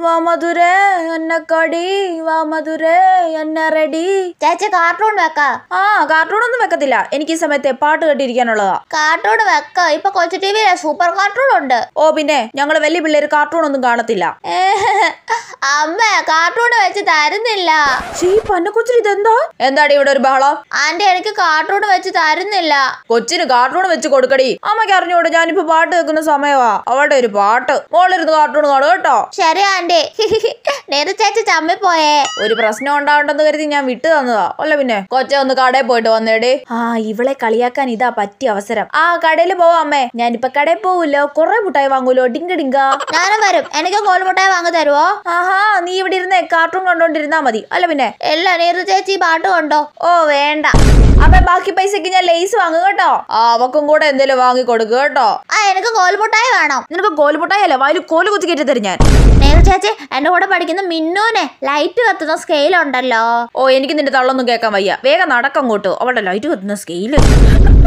cartoon വെക്ക ആ cartoon ഒന്നും വെക്കത്തില്ല എനിക്ക് ഈ സമയത്ത് പാട്ട് കേട്ടിരിക്കാനുള്ളതാ കാർട്ടൂൺ വെക്ക ഇപ്പൊ കൊച്ചു ടി വി സൂപ്പർ കാർട്ടൂൺ ഉണ്ട് ഓ പിന്നെ ഞങ്ങള് വലിയ പിള്ളേര് കാർട്ടൂൺ ഒന്നും കാണത്തില്ല അമ്മ കാർട്ടൂൺ വെച്ച് തരുന്നില്ല ഇതെന്താ എന്താടി ഇവിടെ ഒരു ബഹളം ആന്റി എനിക്ക് കാർട്ടൂൺ വെച്ച് തരുന്നില്ല കൊച്ചിന് കാർട്ടൂൺ വെച്ച് കൊടുക്കടി അമ്മക്ക് അറിഞ്ഞോട് ഞാനിപ്പോ പാട്ട് വെക്കുന്ന സമയവാ അവളുടെ ഒരു പാട്ട് മോളിരുന്ന് കാർട്ടൂൺ കാണും കേട്ടോ ശരി ആന്റി നേരെ ചേച്ചി ചമ്മി പോയേ ഒരു പ്രശ്നം ഉണ്ടാവണ്ടെന്ന് കരുതി ഞാൻ വിട്ടു തന്നതാ അല്ല പിന്നെ കൊച്ച ഒന്ന് കടയിൽ പോയിട്ട് വന്നേടി ആ ഇവളെ കളിയാക്കാൻ ഇതാ പറ്റിയ അവസരം ആ കടയിൽ പോവാ അമ്മേ ഞാനിപ്പോ കടയിൽ പോവില്ലോ കൊറേ മുട്ടായി വാങ്ങൂലോ ഡിങ്ക ഡിങ്ക ഞാനും വരും എനിക്ക് കോൽമുട്ടായി വാങ്ങി തരുവോ ആഹാ നീ ഇവിടെ ഇരുന്നേ കാർട്ടൂൺ കണ്ടോണ്ടിരുന്നാ മതി അല്ല പിന്നെ എല്ലാ നീറു ചേച്ചി പാട്ട് കണ്ടോ ഓ വേണ്ട അപ്പൊ ബാക്കി പൈസക്ക് ഞാൻ ലേസ് വാങ്ങും കേട്ടോ അവക്കും കൂടെ എന്തെങ്കിലും വാങ്ങി കൊടുക്കും കേട്ടോ ആ എനിക്ക് കോൽമുട്ടായ വേണം നിനക്ക് കോൽമുട്ടായ അല്ല വായിൽ കോല് കുത്തി കയറ്റി തരും ഞാൻ ചേച്ചി എന്റെ കൂടെ പഠിക്കുന്ന മിന്നൂനെ ലൈറ്റ് കത്തുന്ന സ്കെയിൽ ഉണ്ടല്ലോ ഓ എനിക്ക് നിന്റെ തള്ളൊന്നും കേൾക്കാൻ വയ്യ വേഗം നടക്കം കൂട്ടു അവിടെ ലൈറ്റ് കത്തുന്ന സ്കെയില്